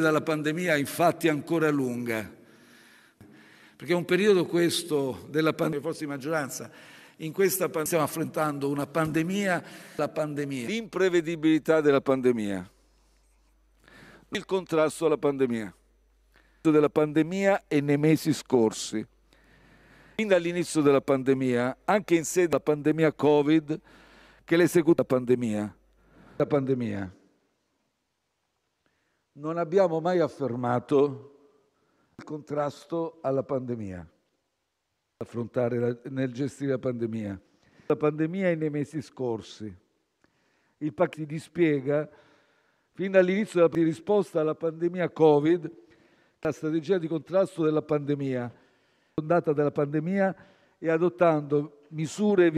dalla pandemia infatti ancora lunga, perché è un periodo questo della pandemia, forse di maggioranza, in questa pandemia stiamo affrontando una pandemia, la pandemia. L'imprevedibilità della pandemia, il contrasto alla pandemia, della pandemia e nei mesi scorsi. Fin dall'inizio della pandemia, anche in sede della pandemia Covid, che l'esecuta la pandemia, la pandemia non abbiamo mai affermato il contrasto alla pandemia, affrontare la, nel gestire la pandemia. La pandemia è nei mesi scorsi. Il PAC ti dispiega fin dall'inizio della risposta alla pandemia Covid, la strategia di contrasto della pandemia, fondata dalla pandemia e adottando misure